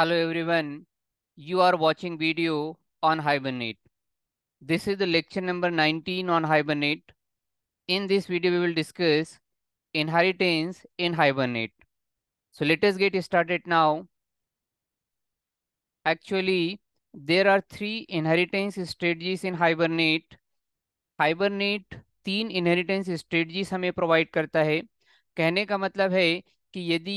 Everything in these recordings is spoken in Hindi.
Hello everyone. You are watching video on Hibernate. This is the lecture number 19 on Hibernate. In this video, we will discuss inheritance in Hibernate. So let us get started now. Actually, there are three inheritance strategies in Hibernate. Hibernate तीन inheritance strategies हमें provide. करता है कहने का मतलब है कि यदि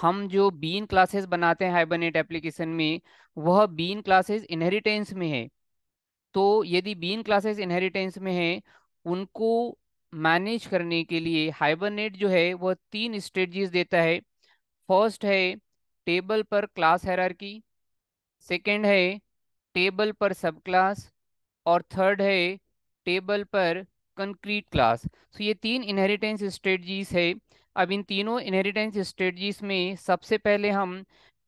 हम जो बीन क्लासेस बनाते हैं हाइबरनेट एप्लीकेशन में वह बीन क्लासेस इनहेरिटेंस में है तो यदि बीन क्लासेस इनहेरिटेंस में है उनको मैनेज करने के लिए हाइबरनेट जो है वह तीन स्ट्रेटजीज देता है फर्स्ट है table per class hierarchy second है टेबल पर सब क्लास और थर्ड है टेबल पर कंक्रीट क्लास तो ये तीन इनहेरिटेंस स्ट्रेटजीज है अब इन तीनों इनहेरिटेंस स्ट्रेटजीज में सबसे पहले हम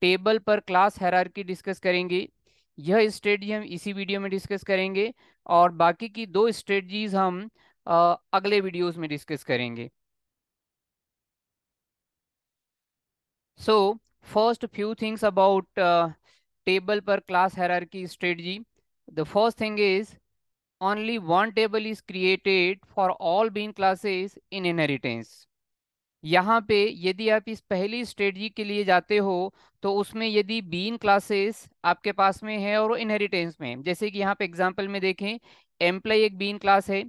table per class hierarchy discuss करेंगे यह स्ट्रेटजी हम इसी वीडियो में डिस्कस करेंगे और बाकी की दो स्ट्रेटजीज हम आ, अगले वीडियोस में डिस्कस करेंगे so first few things about table per class hierarchy strategy the first thing is only one table is created for all bean classes in inheritance यहाँ पे यदि आप इस पहली स्ट्रेटजी के लिए जाते हो तो उसमें यदि बीन क्लासेस आपके पास में है और इनहेरिटेंस में जैसे कि यहाँ पे एग्जाम्पल में देखें एम्प्लॉय एक बीन क्लास है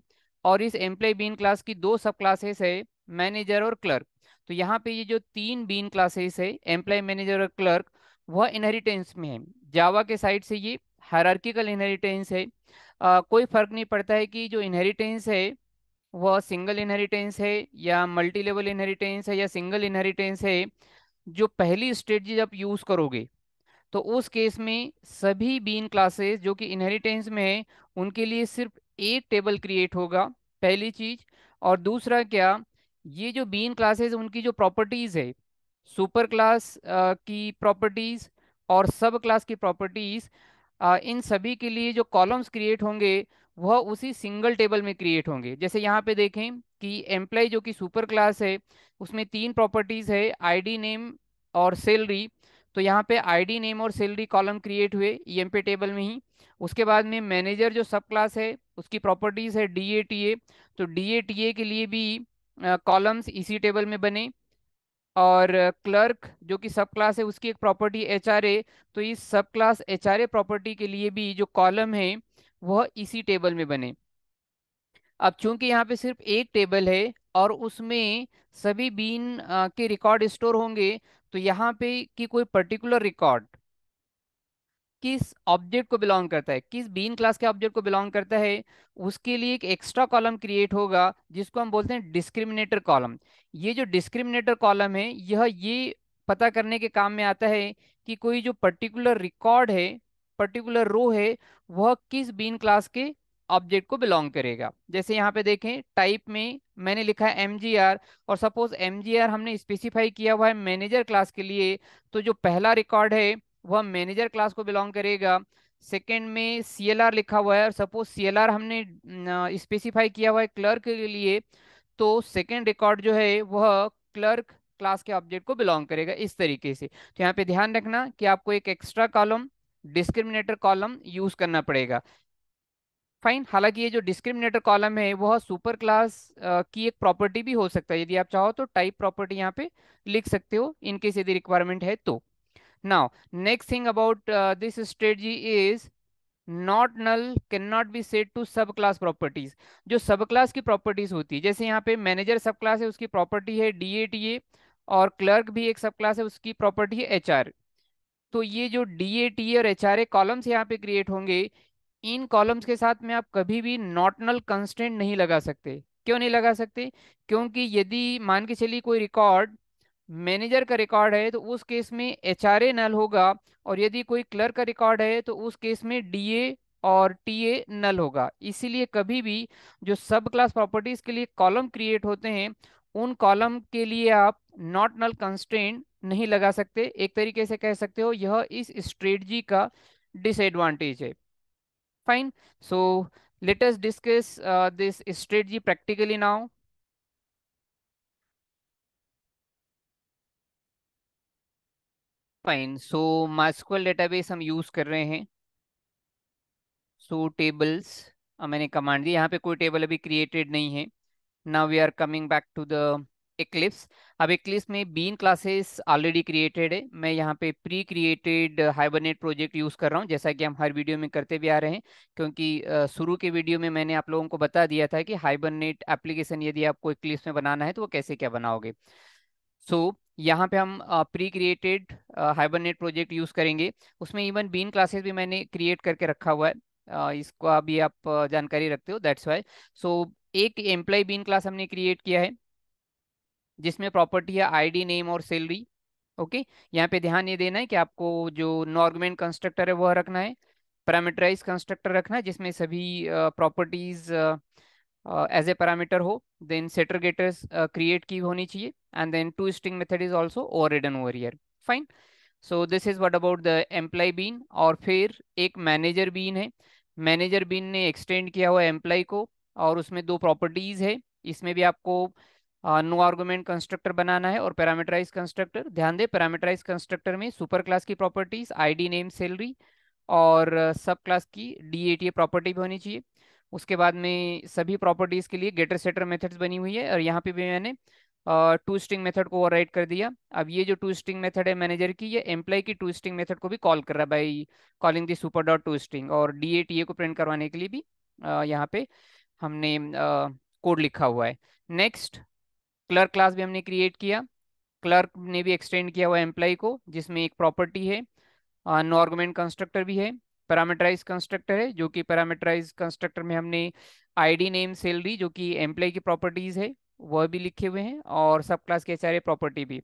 और इस एम्प्लॉय बीन क्लास की दो सब क्लासेस है मैनेजर और क्लर्क तो यहाँ पे ये जो तीन बीन क्लासेस है एम्प्लॉय मैनेजर और क्लर्क वह इनहेरिटेंस में है जावा के साइड से ये हायरार्किकल इनहेरिटेंस है आ, कोई फर्क नहीं पड़ता है कि जो इनहेरिटेंस है वह सिंगल इनहेरिटेंस है या मल्टी लेवल इनहेरिटेंस है या सिंगल इनहेरिटेंस है जो पहली स्ट्रेटजी आप यूज़ करोगे तो उस केस में सभी बीन क्लासेस जो कि इनहेरिटेंस में है उनके लिए सिर्फ एक टेबल क्रिएट होगा पहली चीज़ और दूसरा क्या ये जो बीन क्लासेस उनकी जो प्रॉपर्टीज़ है सुपर क्लास की प्रॉपर्टीज़ और सब क्लास की प्रॉपर्टीज़ इन सभी के लिए जो कॉलम्स क्रिएट होंगे वह उसी सिंगल टेबल में क्रिएट होंगे जैसे यहाँ पे देखें कि एम्प्लॉय जो कि सुपर क्लास है उसमें तीन प्रॉपर्टीज है आईडी नेम और सैलरी तो यहाँ पे आईडी नेम और सैलरी कॉलम क्रिएट हुए ई पे टेबल में ही उसके बाद में मैनेजर जो सब क्लास है उसकी प्रॉपर्टीज है डी ए टी ए तो डी ए टी ए के लिए भी कॉलम्स इसी टेबल में बने और क्लर्क जो कि सब क्लास है उसकी एक प्रॉपर्टी एच आर ए तो इस subclass H R A property के लिए भी जो कॉलम है वह इसी टेबल में बने अब चूंकि यहाँ पे सिर्फ एक टेबल है और उसमें सभी बीन के रिकॉर्ड स्टोर होंगे तो यहाँ पे कि कोई पर्टिकुलर रिकॉर्ड किस ऑब्जेक्ट को बिलोंग करता है किस बीन क्लास के ऑब्जेक्ट को बिलोंग करता है उसके लिए एक एक्स्ट्रा कॉलम क्रिएट होगा जिसको हम बोलते हैं डिस्क्रिमिनेटर कॉलम ये जो डिस्क्रिमिनेटर कॉलम है यह ये पता करने के काम में आता है कि कोई जो पर्टिकुलर रिकॉर्ड है पर्टिकुलर रो है वह किस बीन क्लास के ऑब्जेक्ट को बिलोंग करेगा जैसे यहाँ पे देखें टाइप में मैंने लिखा है एम और सपोज एम हमने स्पेसिफाई किया हुआ है मैनेजर क्लास के लिए तो जो पहला रिकॉर्ड है वह मैनेजर क्लास को बिलोंग करेगा सेकेंड में सी लिखा हुआ है और सपोज सी हमने स्पेसिफाई किया हुआ है क्लर्क के लिए तो सेकेंड रिकॉर्ड जो है वह क्लर्क क्लास के ऑब्जेक्ट को बिलोंग करेगा इस तरीके से तो यहाँ पे ध्यान रखना कि आपको एक extra column discriminator column use करना पड़ेगा फाइन हालांकि ये जो डिस्क्रिमिनेटर कॉलम है वह सुपर क्लास की एक प्रॉपर्टी भी हो सकता है यदि आप चाहो तो टाइप प्रॉपर्टी यहाँ पे लिख सकते हो इनकेस यदि रिक्वायरमेंट है तो now next thing about this strategy is not null can not be set to subclass properties जो सब क्लास की प्रॉपर्टीज होती है जैसे यहाँ पे मैनेजर सब क्लास है उसकी प्रॉपर्टी है डी और क्लर्क भी एक सब क्लास है उसकी प्रॉपर्टी है एच आर तो ये जो डी ए टी और एच आर ए कॉलम्स यहाँ पे क्रिएट होंगे इन कॉलम्स के साथ में आप कभी भी नॉटनल कंस्टेंट नहीं लगा सकते क्यों नहीं लगा सकते क्योंकि यदि मान के चलिए कोई रिकॉर्ड मैनेजर का रिकॉर्ड है तो उस केस में एच आर ए नल होगा और यदि कोई क्लर्क का रिकॉर्ड है तो उस केस में डी ए और टी ए नल होगा इसीलिए कभी भी जो सब क्लास प्रॉपर्टीज के लिए कॉलम क्रिएट होते हैं उन कॉलम के लिए आप नॉट नल कंस्टेंट नहीं लगा सकते एक तरीके से कह सकते हो यह इस स्ट्रेटजी का डिसएडवांटेज है fine so latest discuss this strategy practically now fine so MySQL database हम यूज कर रहे हैं सो so, टेबल्स मैंने कमांड दी यहाँ पे कोई टेबल अभी क्रिएटेड नहीं है now we are coming back to the Eclipse अब इक्लिप्स में बीन क्लासेस ऑलरेडी क्रिएटेड है मैं यहाँ पे pre created Hibernate project use कर रहा हूँ जैसा कि हम हर वीडियो में करते भी आ रहे हैं क्योंकि शुरू के वीडियो में मैंने आप लोगों को बता दिया था कि हाइबरनेट एप्लीकेशन यदि आपको इक्लिप्स में बनाना है तो वो कैसे क्या बनाओगे सो so, यहाँ पे हम pre created Hibernate project use करेंगे उसमें इवन बीन क्लासेस भी मैंने क्रिएट करके रखा हुआ है uh, इसको अभी आप जानकारी रखते हो दैट्स वाई सो एक एम्प्लॉय बीन क्लास हमने क्रिएट किया है जिसमें प्रॉपर्टी है आईडी नेम और सैलरी ओके यहाँ पे ध्यान ये देना है कि आपको जो नॉर्गमेंट कंस्ट्रक्टर है वह रखना है पैरामीटराइज कंस्ट्रक्टर रखना है जिसमें सभी प्रॉपर्टीज एज ए पैरामीटर हो देन सेटर गेटर्स क्रिएट की होनी चाहिए and then to string method is also overridden over here fine so this is what about the employee bean और फिर एक मैनेजर बीन है मैनेजर बीन ने एक्सटेंड किया हुआ एम्प्लॉय को और उसमें दो प्रॉपर्टीज है इसमें भी आपको नो आर्गूमेंट कंस्ट्रक्टर बनाना है और पैरामीटराइज कंस्ट्रक्टर ध्यान दें पैरामीटराइज कंस्ट्रक्टर में सुपर क्लास की प्रॉपर्टीज आईडी नेम सैलरी और सब क्लास की डी प्रॉपर्टी भी होनी चाहिए उसके बाद में सभी प्रॉपर्टीज़ के लिए गेटर सेटर मेथड्स बनी हुई है और यहाँ पे भी मैंने टू स्ट्रिंग मेथड को ओवरराइड कर दिया अब ये जो टू स्ट्रिंग मेथड है मैनेजर की ये एम्प्लॉय की टू स्ट्रिंग मेथड को भी कॉल कर रहा है by calling the super dot to string और डी ए टी ए को प्रिंट करवाने के लिए भी यहाँ पे हमने कोड लिखा हुआ है नेक्स्ट क्लर्क क्लास भी हमने क्रिएट किया क्लर्क ने भी एक्सटेंड किया हुआ एम्प्लॉय को जिसमें एक प्रॉपर्टी है नो कंस्ट्रक्टर भी है पैरामीटराइज कंस्ट्रक्टर है जो कि पैरामीटराइज कंस्ट्रक्टर में हमने आईडी नेम सैलरी जो कि एम्प्लॉय की प्रॉपर्टीज है वह भी लिखे हुए हैं और सब क्लास के सारे प्रॉपर्टी भी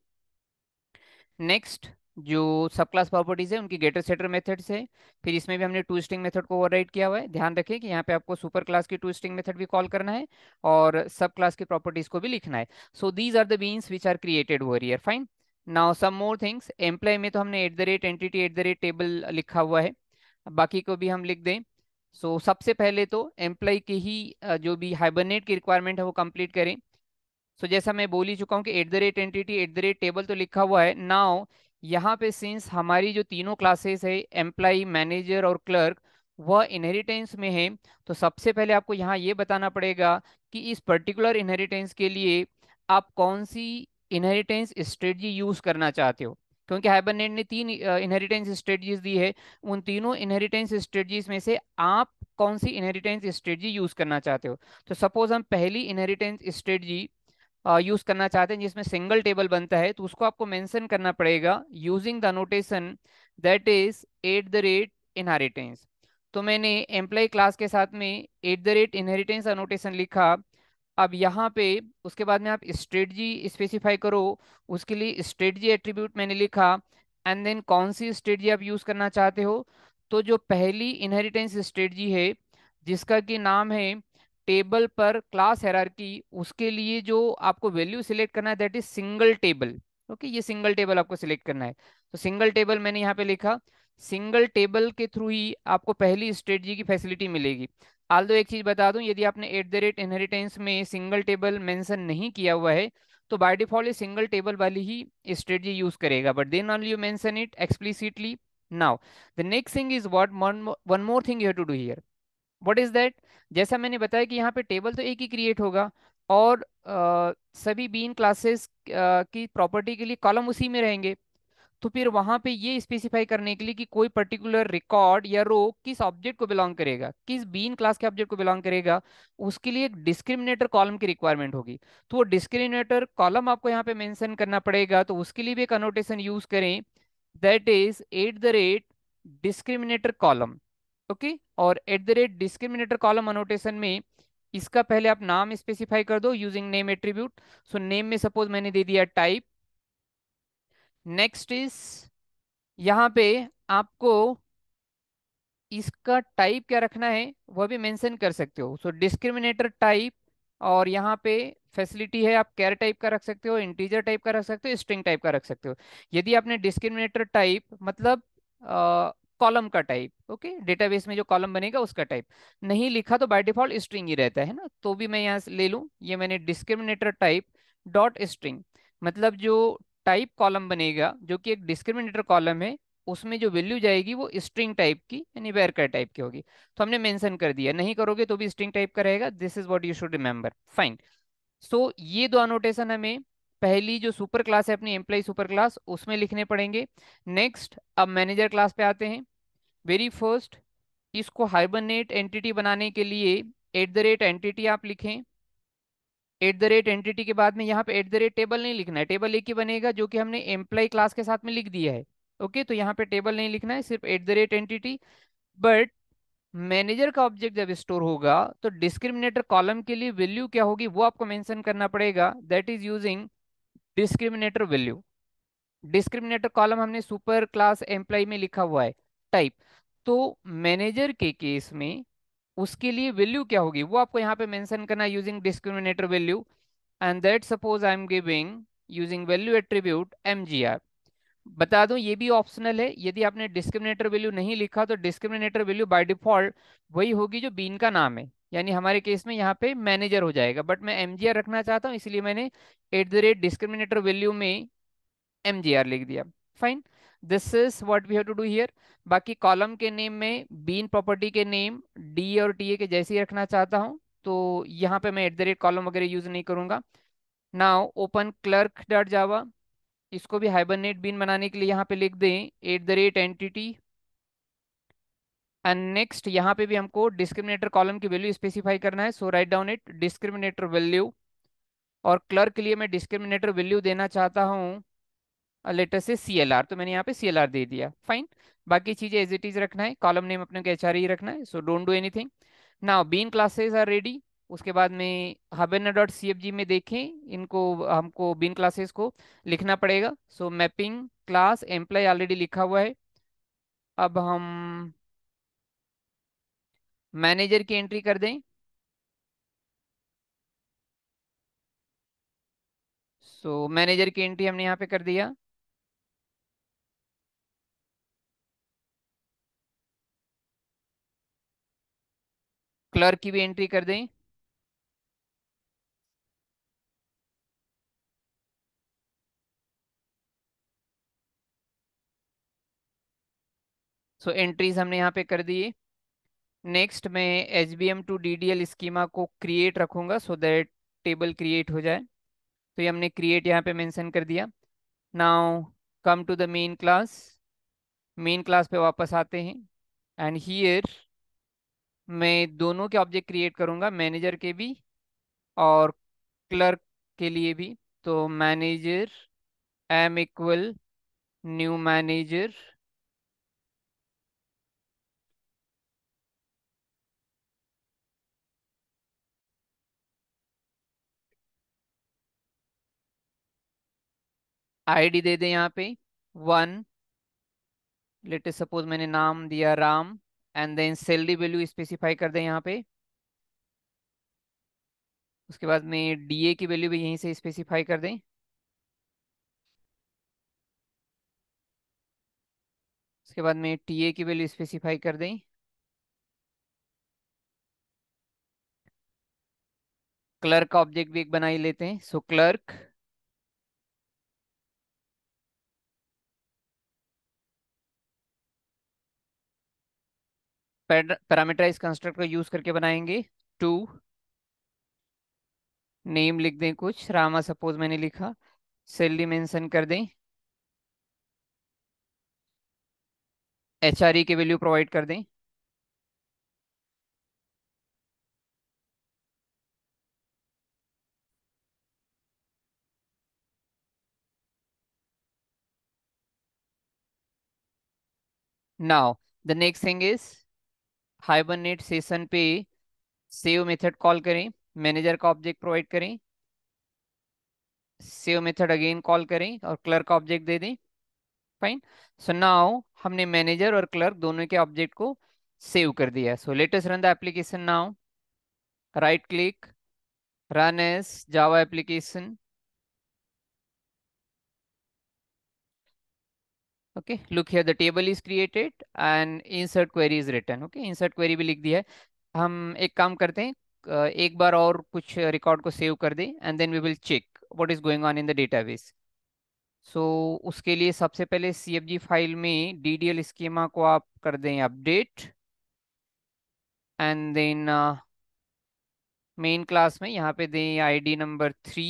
नेक्स्ट जो सब क्लास प्रॉपर्टीज है उनकी गेटर सेटर मेथड से फिर इसमें भी हमने टू स्ट्रिंग मेथड को ओवरराइड किया हुआ है ध्यान रखें कि यहाँ पे आपको सुपर क्लास की टू स्ट्रिंग मेथड भी कॉल करना है और सब क्लास की प्रॉपर्टीज को भी लिखना है so these are the beans which are created over here fine now some more things employee में तो हमने at the rate entity at the rate table लिखा हुआ है बाकी को भी हम लिख दें सो so, सबसे पहले तो एम्प्लॉय के ही जो भी हाइबरनेट की रिक्वायरमेंट है वो कंप्लीट करें सो so, जैसा मैं बोल ही चुका हूँ कि at the rate entity at the rate table तो लिखा हुआ है नाउ यहाँ पे सिंस हमारी जो तीनों क्लासेस है एम्प्लाई मैनेजर और क्लर्क वह इनहेरिटेंस में है तो सबसे पहले आपको यहाँ ये बताना पड़ेगा कि इस पर्टिकुलर इनहेरिटेंस के लिए आप कौन सी इनहेरिटेंस स्ट्रेटजी यूज़ करना चाहते हो क्योंकि हाइबरनेट ने तीन इनहेरिटेंस स्ट्रेटजीज दी है उन तीनों इनहेरिटेंस स्ट्रेटजीज में से आप कौन सी इनहेरिटेंस स्ट्रेटजी यूज़ करना चाहते हो तो सपोज हम पहली इनहेरिटेंस स्ट्रेटजी यूज करना चाहते हैं जिसमें सिंगल टेबल बनता है तो उसको आपको मेंशन करना पड़ेगा using the notation that is at the rate inheritance तो मैंने एम्प्लॉय क्लास के साथ में at the rate inheritance notation लिखा अब यहाँ पे उसके बाद में आप स्ट्रेटजी स्पेसिफाई करो उसके लिए स्ट्रेटजी एट्रीब्यूट मैंने लिखा एंड देन कौन सी स्ट्रेटजी आप यूज़ करना चाहते हो तो जो पहली इनहेरिटेंस स्ट्रेटजी है जिसका कि नाम है टेबल पर क्लास हेरारकी उसके लिए जो आपको वैल्यू सिलेक्ट करना है that is single table okay ये सिंगल टेबल आपको सिलेक्ट करना है तो सिंगल टेबल मैंने यहाँ पे लिखा सिंगल टेबल के थ्रू ही आपको पहली स्ट्रेटजी की फैसिलिटी मिलेगी आल दो एक चीज़ बता दूं यदि आपने एट द रेट इनहेरिटेंस में सिंगल टेबल मेंशन नहीं किया हुआ है तो बाय डिफॉल्ट ये सिंगल टेबल वाली ही स्ट्रेटजी यूज करेगा but then all you mention it explicitly now the next thing is what one more thing you have to do here what is that जैसा मैंने बताया कि यहाँ पे टेबल तो एक ही क्रिएट होगा और आ, सभी बीन क्लासेस की प्रॉपर्टी के लिए कॉलम उसी में रहेंगे तो फिर वहाँ पे ये स्पेसिफाई करने के लिए कि कोई पर्टिकुलर रिकॉर्ड या रो किस ऑब्जेक्ट को बिलोंग करेगा किस बीन क्लास के ऑब्जेक्ट को बिलोंग करेगा उसके लिए एक डिस्क्रिमिनेटर कॉलम की रिक्वायरमेंट होगी तो वो डिस्क्रिमिनेटर कॉलम आपको यहाँ पे मेंशन करना पड़ेगा तो उसके लिए भी एक अनोटेशन यूज करें that is at the rate discriminator column okay और at the rate discriminator column annotation में इसका पहले आप नाम स्पेसिफाई कर दो using name attribute so name में सपोज मैंने दे दिया टाइप नेक्स्ट इज यहां पे आपको इसका टाइप क्या रखना है वह भी मेंशन कर सकते हो सो डिस्क्रिमिनेटर टाइप और यहाँ पे फैसिलिटी है आप कैर टाइप का रख सकते हो इंटीजर टाइप का रख सकते हो स्ट्रिंग टाइप का रख सकते हो यदि आपने डिस्क्रिमिनेटर टाइप मतलब कॉलम का टाइप ओके डेटाबेस में जो कॉलम बनेगा उसका टाइप नहीं लिखा तो बाय डिफॉल्ट स्ट्रिंग ही रहता है ना तो भी मैं यहाँ से ले लूँ ये मैंने डिस्क्रिमिनेटर टाइप डॉट स्ट्रिंग मतलब जो टाइप कॉलम बनेगा जो कि एक डिस्क्रिमिनेटर कॉलम है उसमें जो वैल्यू जाएगी वो स्ट्रिंग टाइप की यानी वेरकर टाइप की होगी तो हमने मेंशन कर दिया नहीं करोगे तो भी स्ट्रिंग टाइप का रहेगा this is what you should remember fine so ये दो अनोटेशन हमें पहली जो सुपर क्लास है अपनी एम्प्लॉय सुपर क्लास उसमें लिखने पड़ेंगे नेक्स्ट अब मैनेजर क्लास पे आते हैं वेरी फर्स्ट इसको हाइबरनेट एंटिटी बनाने के लिए एट द रेट एंटिटी आप लिखें एट द रेट एंटिटी के बाद में यहाँ पे एट द रेट टेबल नहीं लिखना है टेबल एक ही बनेगा जो कि हमने एम्प्लॉय क्लास के साथ में लिख दिया है ओके okay? तो यहाँ पे टेबल नहीं लिखना है सिर्फ at the rate entity but manager का ऑब्जेक्ट जब स्टोर होगा तो डिस्क्रिमिनेटर कॉलम के लिए वैल्यू क्या होगी वो आपको मैंशन करना पड़ेगा that is using discriminator value discriminator column हमने सुपर क्लास एम्प्लॉय में लिखा हुआ है टाइप तो मैनेजर के केस में उसके लिए वैल्यू क्या होगी वो आपको यहाँ पे मेंशन करना using discriminator value and that suppose I am giving using value attribute M बता दूं ये भी ऑप्शनल है यदि आपने डिस्क्रिमिनेटर वैल्यू नहीं लिखा तो डिस्क्रिमिनेटर वैल्यू बाय डिफॉल्ट वही होगी जो बीन का नाम है यानी हमारे केस में यहाँ पे मैनेजर हो जाएगा बट मैं एम रखना चाहता हूँ इसलिए मैंने at the rate discriminator value में एम लिख दिया fine this is what we have to do here बाकी कॉलम के नेम में बीन प्रॉपर्टी के नेम डी और टी ए के जैसे ही रखना चाहता हूँ तो यहाँ पे मैं एट द रेट कॉलम वगैरह यूज नहीं करूंगा now open clerk dot Java इसको भी हाइबरनेट बीन बनाने के लिए यहाँ पे लिख दें at the rate entity and next यहाँ पे भी हमको डिस्क्रिमिनेटर कॉलम की वैल्यू स्पेसिफाई करना है so write down it discriminator value और क्लर्क के लिए मैं डिस्क्रिमिनेटर वैल्यू देना चाहता हूँ लेटर से सी एल आर तो मैंने यहाँ पे सी एल आर दे दिया फाइन बाकी चीजें एज इट इज रखना है कॉलम नेम अपने एच आर ई रखना है so don't do anything now bean classes are ready उसके बाद में हबेना डॉट सी एफ जी में देखें इनको हमको बीन क्लासेस को लिखना पड़ेगा so mapping class employ already लिखा हुआ है अब हम मैनेजर की एंट्री कर दें सो so, मैनेजर की एंट्री हमने यहाँ पे कर दिया क्लर्क की भी एंट्री कर दें सो so, एंट्रीज हमने यहाँ पे कर दिए नेक्स्ट मैं H B M two D D L schema को क्रिएट रखूँगा सो दैट टेबल क्रिएट हो जाए तो ये हमने क्रिएट यहाँ पे मेंशन कर दिया now come to the main class main class पे वापस आते हैं एंड हियर मैं दोनों के ऑब्जेक्ट क्रिएट करूंगा मैनेजर के भी और क्लर्क के लिए भी तो manager M equal new manager ID दे दे यहाँ पे वन लेटेस्ट सपोज मैंने नाम दिया Ram and then salary value specify कर दें यहाँ पे उसके बाद में डीए की वैल्यू भी यहीं से स्पेसिफाई कर दें उसके बाद में टीए की वैल्यू स्पेसिफाई कर दें क्लर्क का ऑब्जेक्ट भी एक बनाई लेते हैं सो क्लर्क पैरामीटराइज कंस्ट्रक्ट को यूज करके बनाएंगे टू नेम लिख दें कुछ रामा सपोज मैंने लिखा सैलरी मेंशन कर दें एच आर ई के वैल्यू प्रोवाइड कर दें now the next thing is hibernate session पे सेव मेथड कॉल करें मैनेजर का ऑब्जेक्ट प्रोवाइड करें सेव मेथड अगेन कॉल करें और क्लर्क का ऑब्जेक्ट दे दें फाइन सो नाउ हमने मैनेजर और क्लर्क दोनों के ऑब्जेक्ट को सेव कर दिया so latest run the application now right click run as Java application okay look here the table is created and insert query is return okay insert query भी लिख दिया है हम एक काम करते हैं एक बार और कुछ रिकॉर्ड को सेव कर दें and then we will check what is going on in the base so उसके लिए सबसे पहले सी फाइल में डी डी एल स्कीमा को आप कर दें update and then main class में यहाँ पे दें आईडी नंबर थ्री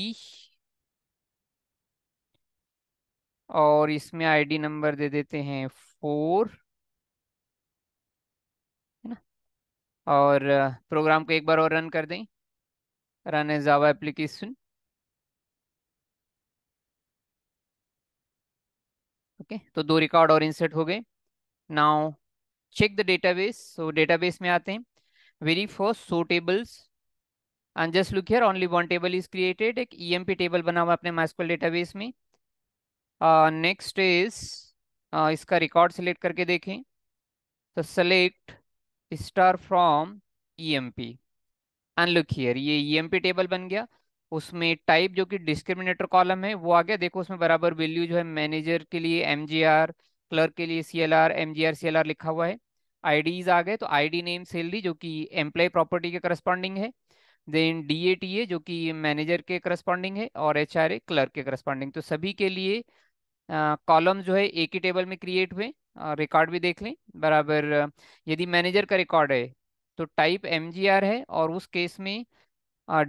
और इसमें आईडी नंबर दे देते हैं फोर है ना और प्रोग्राम को एक बार और रन कर दें run as Java application okay तो दो रिकॉर्ड और इंसर्ट हो गए now check the database so database में आते हैं very first so tables and just look here only one table is created एक ईएमपी e टेबल बना हुआ अपने माइस्क्यूएल डेटाबेस में नेक्स्ट इज इसका रिकॉर्ड सिलेक्ट करके देखें तो select star from EMP and look here ये ईएमपी e टेबल बन गया उसमें टाइप जो कि डिस्क्रिमिनेटर कॉलम है वो आ गया देखो उसमें बराबर वैल्यू जो है मैनेजर के लिए एमजीआर क्लर्क के लिए सीएलआर एमजीआर सीएलआर लिखा हुआ है आईडीज आ गए तो आईडी नेम सैलरी जो कि एम्प्लॉय प्रॉपर्टी के करस्पॉन्डिंग है then D A T A जो कि मैनेजर के करस्पॉन्डिंग है और एच आर ए क्लर्क के करस्पॉन्डिंग तो सभी के लिए कॉलम जो है एक ही टेबल में क्रिएट हुए रिकॉर्ड भी देख लें बराबर यदि मैनेजर का रिकॉर्ड है तो टाइप एम है और उस केस में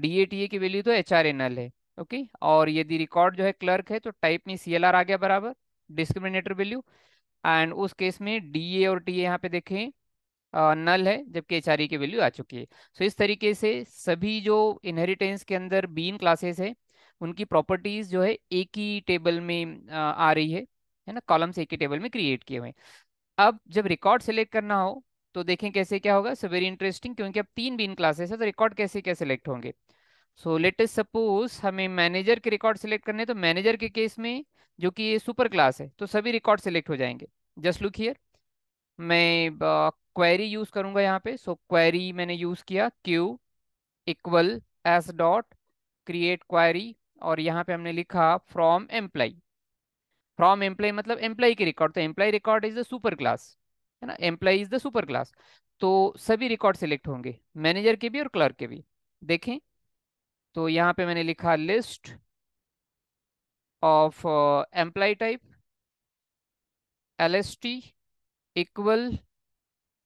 डी ए टी ए की वैल्यू तो एच आर एन एल है ओके और यदि रिकॉर्ड जो है क्लर्क है तो टाइप में सी एल आर आ गया बराबर डिस्क्रिमिनेटर वैल्यू एंड उस केस में डी ए और टी ए यहाँ पे देखें नल है जबकि एच आर ई की वैल्यू आ चुकी है सो so, इस तरीके से सभी जो इनहेरिटेंस के अंदर बीन क्लासेस है उनकी प्रॉपर्टीज जो है एक ही टेबल में आ रही है है ना कॉलम्स एक ही टेबल में क्रिएट किए हुए हैं अब जब रिकॉर्ड सेलेक्ट करना हो तो देखें कैसे क्या होगा सो वेरी इंटरेस्टिंग क्योंकि अब तीन बीन क्लासेस है तो रिकॉर्ड कैसे क्या सिलेक्ट होंगे सो लेट सपोज हमें मैनेजर के रिकॉर्ड सेलेक्ट करने तो मैनेजर के केस में जो कि ये सुपर क्लास है तो सभी रिकॉर्ड सेलेक्ट हो जाएंगे जस्ट लुक हियर मैं क्वेरी यूज करूंगा यहाँ पे सो so, क्वेरी मैंने यूज किया Q equal S dot create query और यहाँ पे हमने लिखा फ्रॉम एम्प्लाई फ्रॉम एम्प्लाई मतलब एम्प्लाई के रिकॉर्ड तो employee record is the super class है ना employee is the super class तो सभी रिकॉर्ड सेलेक्ट होंगे मैनेजर के भी और क्लर्क के भी देखें तो यहाँ पे मैंने लिखा list of employee type L S T equal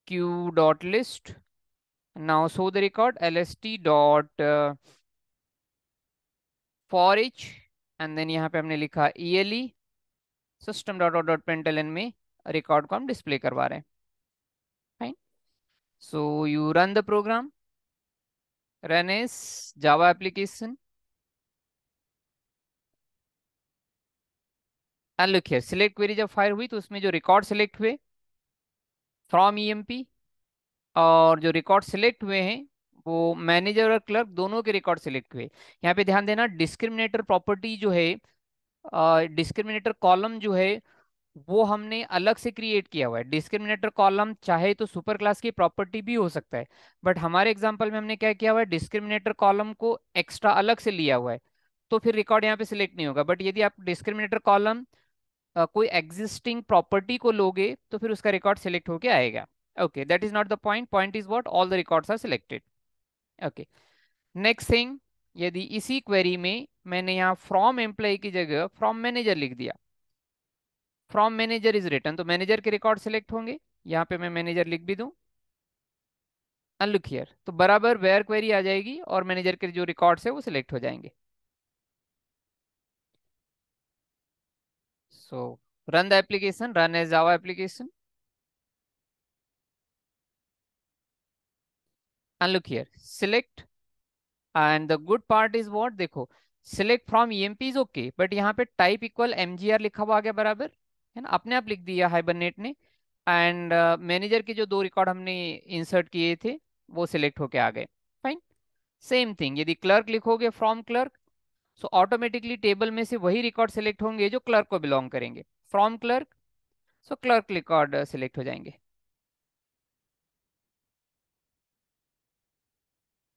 Q dot list now so the record L S T uh, for each and then यहाँ पे हमने लिखा E system dot dot print L में रिकॉर्ड को हम डिस्प्ले करवा रहे हैं so you run the program run is Java application and look here select query जब फायर हुई तो उसमें जो रिकॉर्ड सिलेक्ट हुए फ्रॉम पी e और जो रिकॉर्ड सिलेक्ट हुए हैं वो मैनेजर और क्लर्क दोनों के रिकॉर्ड सिलेक्ट हुए यहाँ पे ध्यान देना डिस्क्रिमिनेटर प्रॉपर्टी जो है डिस्क्रिमिनेटर कॉलम जो है वो हमने अलग से क्रिएट किया हुआ है डिस्क्रिमिनेटर कॉलम चाहे तो सुपर क्लास की प्रॉपर्टी भी हो सकता है बट हमारे एग्जाम्पल में हमने क्या किया हुआ है डिस्क्रिमिनेटर कॉलम को एक्स्ट्रा अलग से लिया हुआ है तो फिर रिकॉर्ड यहाँ पे सिलेक्ट नहीं होगा बट यदि आप डिस्क्रिमिनेटर कॉलम कोई एग्जिस्टिंग प्रॉपर्टी को लोगे तो फिर उसका रिकॉर्ड सिलेक्ट होके आएगा okay that is not the point point is what all the records are selected okay next thing यदि इसी क्वेरी में मैंने यहाँ फ्रॉम एम्प्लॉय की जगह फ्रॉम मैनेजर लिख दिया फ्रॉम मैनेजर इज रिटर्न तो मैनेजर के रिकॉर्ड सिलेक्ट होंगे यहाँ पे मैं मैनेजर लिख भी दूँ लुक तो बराबर वेयर क्वेरी आ जाएगी और मैनेजर के जो रिकॉर्ड्स है वो सिलेक्ट हो जाएंगे so run the application run as Java application and look here select and the good part is what देखो select from emp is okay but यहाँ पे type equal mgr लिखा हुआ आ गया बराबर है ना अपने आप लिख दिया हाइबरनेट ने एंड मैनेजर uh, के जो दो रिकॉर्ड हमने इंसर्ट किए थे वो सिलेक्ट होके आ गए फाइन सेम थिंग यदि क्लर्क लिखोगे from clerk so automatically table में से वही रिकॉर्ड सेलेक्ट होंगे जो क्लर्क को बिलोंग करेंगे from clerk so clerk record select हो जाएंगे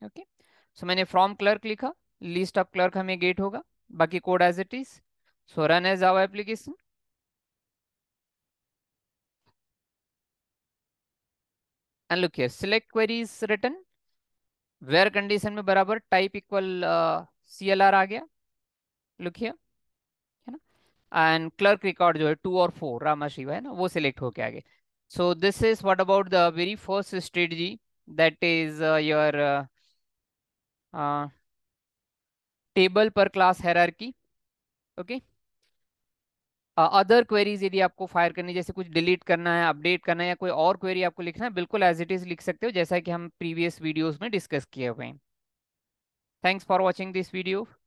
ओके सो मैंने फ्रॉम क्लर्क लिखा लिस्ट ऑफ क्लर्क हमें गेट होगा बाकी code as it is so run as our application and look here select queries return where condition में बराबर टाइप इक्वल सीएलआर आ गया लुक हियर है ना एंड क्लर्क रिकॉर्ड जो है टू और फोर रामा शिवा है ना वो सिलेक्ट होके आगे so this is what about the very first strategy that is your table per class की ओके अदर क्वेरीज यदि आपको फायर करनी जैसे कुछ डिलीट करना है अपडेट करना है या कोई और क्वेरी आपको लिखना है बिल्कुल एज इट इज लिख सकते हो जैसा कि हम प्रीवियस वीडियोस में डिस्कस किए हुए हैं thanks for watching this video